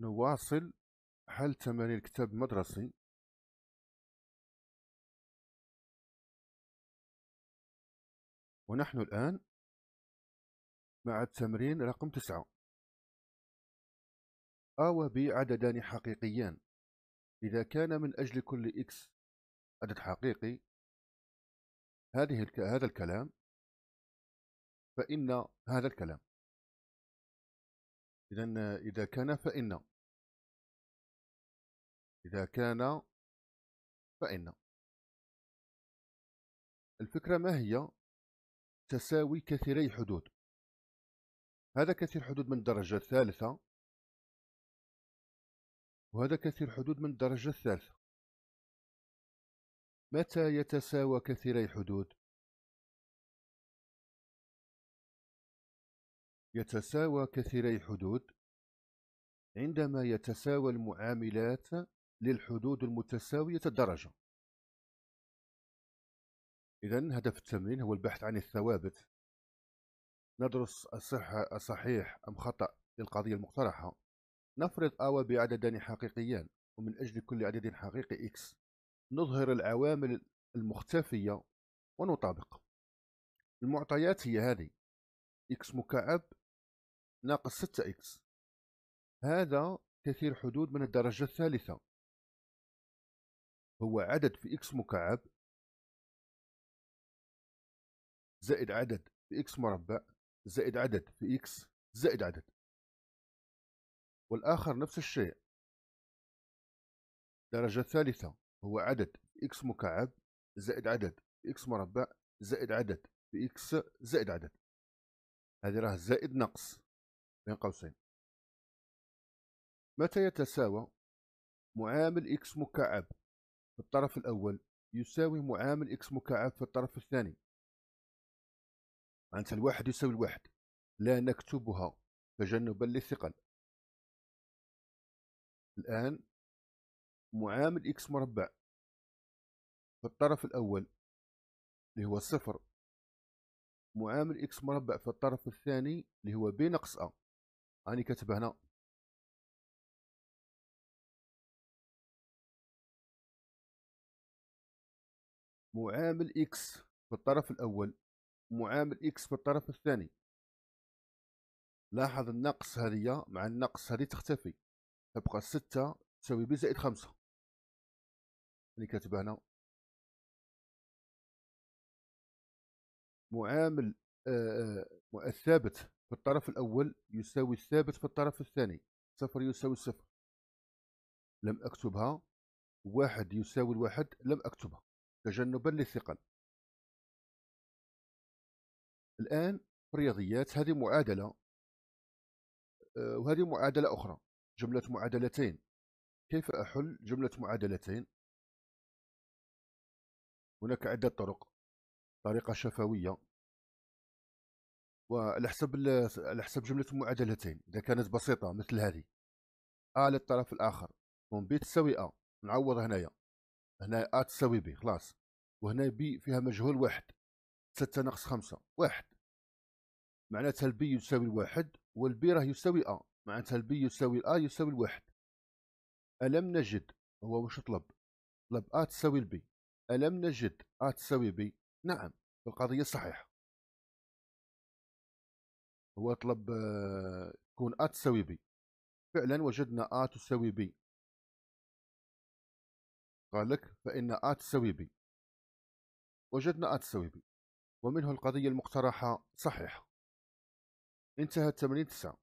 نواصل حل تمارين الكتاب المدرسي ونحن الآن مع التمرين رقم تسعة. أ و ب عددان حقيقيان. إذا كان من أجل كل إكس عدد حقيقي هذه الك... هذا الكلام فإن هذا الكلام إذا إذا كان فإن إذا كان فإن الفكرة ما هي تساوي كثيري حدود هذا كثير حدود من الدرجة الثالثة وهذا كثير حدود من الدرجة الثالثة متى يتساوى كثيري حدود يتساوى كثيري حدود عندما يتساوى المعاملات للحدود المتساوية الدرجة إذا هدف التمرين هو البحث عن الثوابت ندرس الصحة الصحيح أم خطأ للقضية المقترحة نفرض أو بعددان حقيقيان ومن أجل كل عدد حقيقي X نظهر العوامل المختفية ونطابق المعطيات هي هذه X مكعب ناقص 6X هذا كثير حدود من الدرجة الثالثة هو عدد في اكس مكعب زائد عدد في اكس مربع زائد عدد في اكس زائد عدد والآخر نفس الشيء درجة ثالثة هو عدد في اكس مكعب زائد عدد في اكس مربع زائد عدد في اكس زائد عدد هذه راه زائد نقص بين قوسين متى يتساوى معامل اكس مكعب في الطرف الأول يساوي معامل إكس مكعب في الطرف الثاني معناتها الواحد يساوي الواحد لا نكتبها تجنبا للثقل الآن معامل إكس مربع في الطرف الأول اللي هو صفر معامل إكس مربع في الطرف الثاني اللي هو بي ناقص أ راني كاتبه هنا معامل اكس في الطرف الاول معامل اكس في الطرف الثاني لاحظ النقص هذه مع النقص هذه تختفي تبقى ستة تساوي ب زائد خمسة اللي كاتبها هنا معامل آه، آه، الثابت في الطرف الأول يساوي الثابت في الطرف الثاني صفر يساوي صفر لم أكتبها واحد يساوي الواحد لم أكتبها تجنبا للثقل الآن في الرياضيات هذه معادلة آه، وهذه معادلة أخرى جملة معادلتين كيف أحل جملة معادلتين هناك عدة طرق طريقة شفوية وعلى حسب على حسب جملة المعادلتين إذا كانت بسيطة مثل هذه أ للطرف الآخر ثم ب تساوي أ نعوض هنايا هنا ا تساوي بي خلاص وهنا بي فيها مجهول واحد ستة ناقص خمسة واحد معناتها البي يساوي الواحد والبي راه يساوي ا معناتها البي يساوي الا يساوي الواحد ألم نجد هو واش طلب طلب ا تساوي البي ألم نجد ا تساوي بي نعم القضية صحيحة هو طلب آه، يكون ا تساوي بي فعلا وجدنا ا تساوي بي قال لك فإن آت سويبي وجدنا آت سويبي ومنه القضية المقترحة صحيحة انتهى التمرين 9